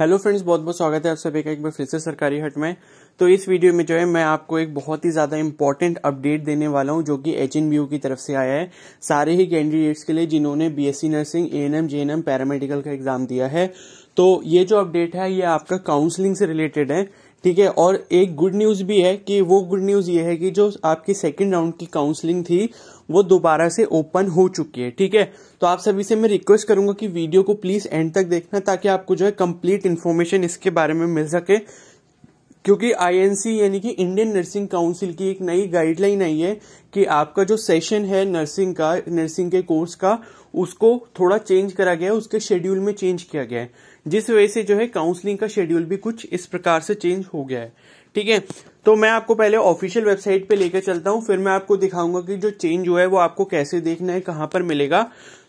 hello friends बहुत बहुत स्वागत है आप सभी का एक बार फिर से सरकारी हट में तो इस वीडियो में जो है मैं आपको एक बहुत ही ज़्यादा इम्पोर्टेंट अपडेट देने वाला हूं जो कि एच की तरफ से आया है सारे ही कैंडिडेट्स के लिए जिन्होंने BSc nursing A N M paramedical का एग्जाम दिया है तो ये जो अपडेट है ये आपका काउंसलिंग से रिलेटेड है ठीक है और एक गुड न्यूज़ भी है कि वो गुड न्यूज़ ये है कि जो आपकी सेकेंड राउंड की काउंसलिंग थी वो दोबारा से ओपन हो चुकी है ठीक है तो आप सभी से मैं रिक्वेस्ट करूंगा कि वीडियो को प्लीज़ एंड तक देखना ताकि आपको जो है कंप्लीट इन्फॉर्मेशन इसके बारे में मिल सके क्योंकि आईएनसी यानी कि इंडियन नर्सिंग काउंसिल की एक नई गाइडलाइन आई है कि आपका जो सेशन है नर्सिंग का नर्सिंग के कोर्स का उसको थोड़ा चेंज करा गया है उसके शेड्यूल में चेंज किया गया है जिस वजह से जो है काउंसलिंग का शेड्यूल भी कुछ इस प्रकार से चेंज हो गया है ठीक है तो मैं आपको पहले ऑफिशियल वेबसाइट पे लेकर चलता हूँ फिर मैं आपको दिखाऊंगा कि जो चेंज हुआ है वो आपको कैसे देखना है कहाँ पर मिलेगा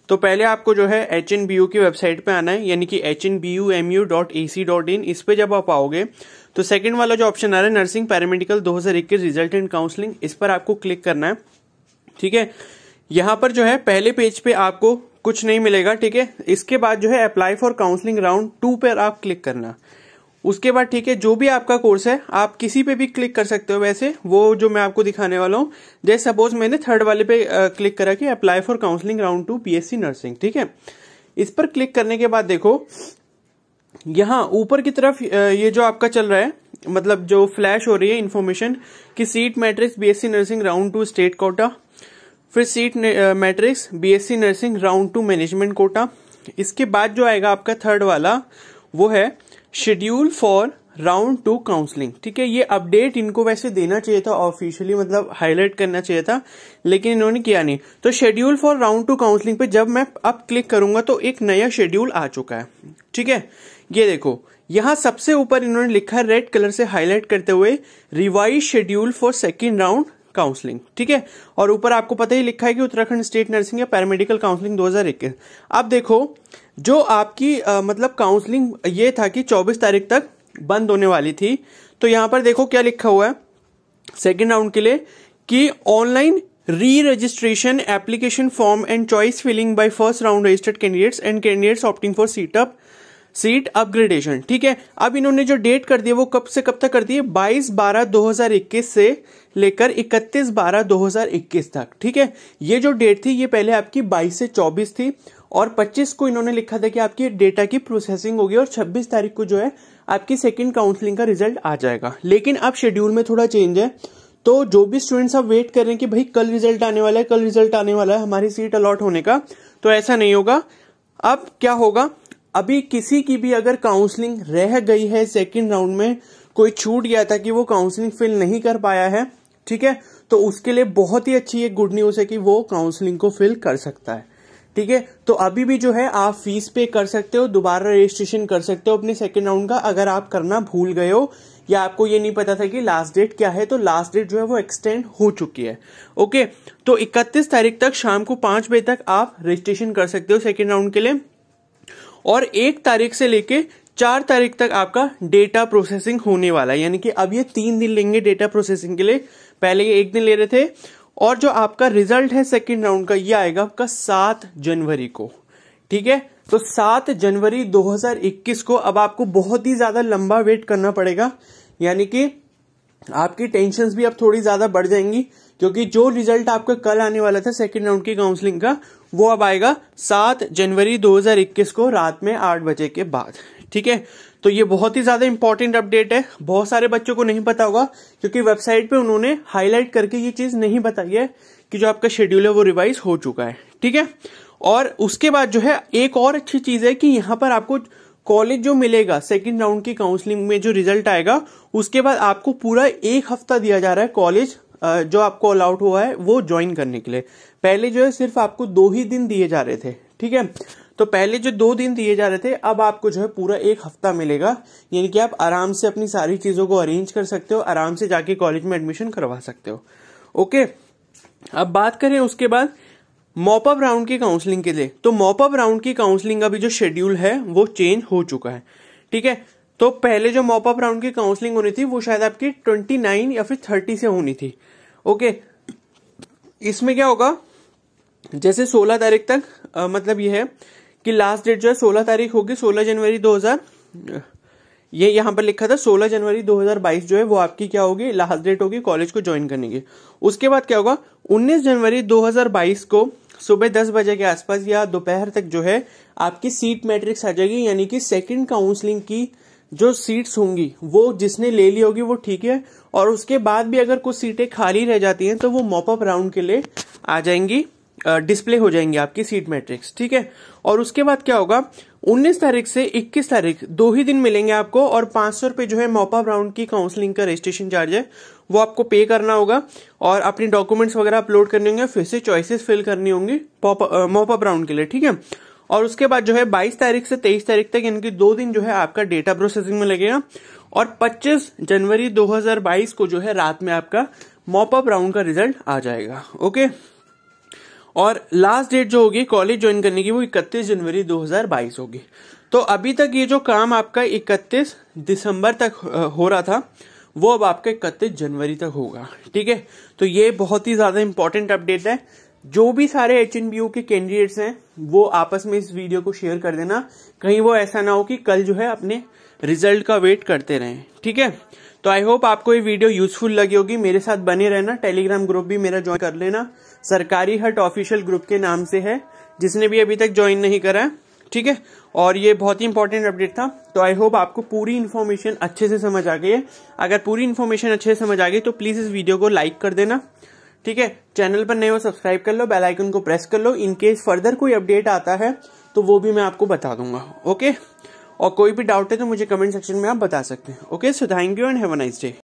तो पहले आपको जो है एच एन बी यू की वेबसाइट पे आना है यानी कि H N B U M U dot A C dot in इस पर जब आप आओगे तो सेकंड वाला जो ऑप्शन आ रहा है नर्सिंग पैरामेडिकल दो हज़ार इक्कीस रिजल्ट एंड काउंसलिंग इस पर आपको क्लिक करना है ठीक है यहाँ पर जो है पहले पेज पे आपको कुछ नहीं मिलेगा ठीक है इसके बाद जो है apply for counselling round two पर आप क्लिक करना उसके बाद ठीक है जो भी आपका कोर्स है आप किसी पे भी क्लिक कर सकते हो वैसे वो जो मैं आपको दिखाने वाला हूँ जैसे सपोज मैंने थर्ड वाले पे क्लिक करा कि apply for counselling round two BSc nursing ठीक है इस पर क्लिक करने के बाद देखो यहाँ ऊपर की तरफ ये जो आपका चल रहा है मतलब जो फ्लैश हो रही है इन्फॉर्मेशन की seat matrix BSc nursing round two state quota फिर seat matrix BSc nursing round two management quota इसके बाद जो आएगा आपका थर्ड वाला वो है schedule for round two counselling ठीक है ये अपडेट इनको वैसे देना चाहिए था ऑफिशियली मतलब हाईलाइट करना चाहिए था लेकिन इन्होंने किया नहीं तो schedule for round two counselling पे जब मैं अब क्लिक करूंगा तो एक नया शेड्यूल आ चुका है ठीक है ये देखो यहाँ सबसे ऊपर इन्होंने लिखा है रेड कलर से हाईलाइट करते हुए revise schedule for second round counselling ठीक है और ऊपर आपको पता ही लिखा है कि उत्तराखंड स्टेट नर्सिंग या पैरामेडिकल काउंसलिंग 2021 अब देखो जो आपकी आ, मतलब काउंसलिंग ये था कि 24 तारीख तक बंद होने वाली थी तो यहाँ पर देखो क्या लिखा हुआ है सेकेंड राउंड के लिए कि online re registration application form and choice filling by first round registered candidates and candidates opting for seat up seat upgradation ठीक है अब इन्होंने जो डेट कर दी है वो कब से कब तक कर दी है बाईस बारह 2021 से लेकर 31 बारह 2021 तक ठीक है ये जो डेट थी ये पहले आपकी 22 से 24 थी और 25 को इन्होंने लिखा था कि आपकी डेटा की प्रोसेसिंग होगी और 26 तारीख को जो है आपकी सेकेंड काउंसलिंग का रिजल्ट आ जाएगा लेकिन अब शेड्यूल में थोड़ा चेंज है तो जो भी स्टूडेंट्स आप वेट कर रहे हैं कि भाई कल रिजल्ट आने वाला है कल रिजल्ट आने वाला है हमारी सीट अलॉट होने का तो ऐसा नहीं होगा अब क्या होगा अभी किसी की भी अगर काउंसलिंग रह गई है सेकेंड राउंड में कोई छूट गया था कि वो काउंसलिंग फिल नहीं कर पाया है ठीक है तो उसके लिए बहुत ही अच्छी एक गुड न्यूज़ है कि वो काउंसलिंग को फिल कर सकता है ठीक है तो अभी भी जो है आप फीस पे कर सकते हो दोबारा रजिस्ट्रेशन कर सकते हो अपने सेकेंड राउंड का अगर आप करना भूल गए हो या आपको ये नहीं पता था कि लास्ट डेट क्या है तो लास्ट डेट जो है वो एक्सटेंड हो चुकी है ओके तो 31 तारीख तक शाम को पांच बजे तक आप रजिस्ट्रेशन कर सकते हो सेकेंड राउंड के लिए और एक तारीख से लेके चार तारीख तक आपका डेटा प्रोसेसिंग होने वाला है यानी कि अब ये तीन दिन लेंगे डेटा प्रोसेसिंग के लिए पहले ये एक दिन ले रहे थे और जो आपका रिजल्ट है सेकेंड राउंड का ये आएगा आपका सात जनवरी को ठीक है तो सात जनवरी 2021 को अब आपको बहुत ही ज्यादा लंबा वेट करना पड़ेगा यानी कि आपकी टेंशन भी अब थोड़ी ज़्यादा बढ़ जाएंगी क्योंकि जो रिजल्ट आपका कल आने वाला था सेकेंड राउंड की काउंसलिंग का वो अब आएगा सात जनवरी 2021 को रात में आठ बजे के बाद ठीक है तो ये बहुत ही ज़्यादा इंपॉर्टेंट अपडेट है बहुत सारे बच्चों को नहीं पता होगा क्योंकि वेबसाइट पे उन्होंने हाईलाइट करके ये चीज़ नहीं बताई है कि जो आपका शेड्यूल है वो रिवाइज हो चुका है ठीक है और उसके बाद जो है एक और अच्छी चीज़ है कि यहां पर आपको कॉलेज जो मिलेगा सेकेंड राउंड की काउंसलिंग में जो रिजल्ट आएगा उसके बाद आपको पूरा एक हफ्ता दिया जा रहा है कॉलेज जो आपको अलाउट हुआ है वो ज्वाइन करने के लिए पहले जो है सिर्फ आपको दो ही दिन दिए जा रहे थे ठीक है तो पहले जो दो दिन दिए जा रहे थे अब आपको जो है पूरा एक हफ्ता मिलेगा यानी कि आप आराम से अपनी सारी चीजों को अरेंज कर सकते हो आराम से जाके कॉलेज में एडमिशन करवा सकते हो ओके अब बात करें उसके बाद मॉपअप राउंड की काउंसलिंग के लिए तो मॉपअप राउंड की काउंसलिंग का भी जो शेड्यूल है वो चेंज हो चुका है ठीक है तो पहले जो मॉपअप राउंड की काउंसलिंग होनी थी वो शायद आपकी ट्वेंटी नाइन या फिर थर्टी से होनी थी ओके इसमें क्या होगा जैसे सोलह तारीख तक आ, मतलब ये है कि लास्ट डेट जो है सोलह तारीख होगी सोलह जनवरी दो हजार ये यहां पर लिखा था 16 जनवरी 2022 जो है वो आपकी क्या होगी लास्ट डेट होगी कॉलेज को ज्वाइन करने की उसके बाद क्या होगा 19 जनवरी 2022 को सुबह दस बजे के आसपास या दोपहर तक जो है आपकी सीट मैट्रिक्स आ जाएगी यानी कि सेकंड काउंसलिंग की जो सीट्स होंगी वो जिसने ले ली होगी वो ठीक है और उसके बाद भी अगर कुछ सीटें खाली रह जाती हैं तो वो मॉपअप राउंड के लिए आ जाएंगी डिस्प्ले हो जाएंगी आपकी सीट मैट्रिक्स ठीक है और उसके बाद क्या होगा उन्नीस तारीख से 21 तारीख दो ही दिन मिलेंगे आपको और पांच सौ रूपये जो है मोपा ब्राउंड की काउंसलिंग का रजिस्ट्रेशन चार्ज है वो आपको पे करना होगा और अपनी डॉक्यूमेंट्स वगैरह अपलोड करने होंगे फिर से चॉइसेस फिल करनी होंगी मोपा ब्राउंड के लिए ठीक है और उसके बाद जो है बाईस तारीख से तेईस तारीख तक यानी कि दो दिन जो है आपका डेटा प्रोसेसिंग में लगेगा और पच्चीस जनवरी दो को जो है रात में आपका मोपा राउंड का रिजल्ट आ जाएगा ओके और लास्ट डेट जो होगी कॉलेज ज्वाइन करने की वो 31 जनवरी 2022 होगी तो अभी तक ये जो काम आपका 31 दिसंबर तक हो रहा था वो अब आपका इकतीस जनवरी तक होगा ठीक है तो ये बहुत ही ज़्यादा इंपॉर्टेंट अपडेट है जो भी सारे एच एन बी यू के कैंडिडेट्स हैं वो आपस में इस वीडियो को शेयर कर देना कहीं वो ऐसा ना हो कि कल जो है अपने रिजल्ट का वेट करते रहें ठीक है तो आई होप आपको ये वीडियो यूजफुल लगी होगी मेरे साथ बने रहना टेलीग्राम ग्रुप भी मेरा ज्वाइन कर लेना सरकारी हट ऑफिशियल ग्रुप के नाम से है जिसने भी अभी तक ज्वाइन नहीं करा ठीक है और ये बहुत ही इंपॉर्टेंट अपडेट था तो आई होप आपको पूरी इन्फॉर्मेशन अच्छे से समझ आ गई है अगर पूरी इन्फॉर्मेशन अच्छे से समझ आ गई तो प्लीज़ इस वीडियो को लाइक कर देना ठीक है चैनल पर नए हो सब्सक्राइब कर लो बेल आइकन को प्रेस कर लो इन केस फर्दर कोई अपडेट आता है तो वो भी मैं आपको बता दूंगा ओके और कोई भी डाउट है तो मुझे कमेंट सेक्शन में आप बता सकते हैं okay so thank you and have a nice day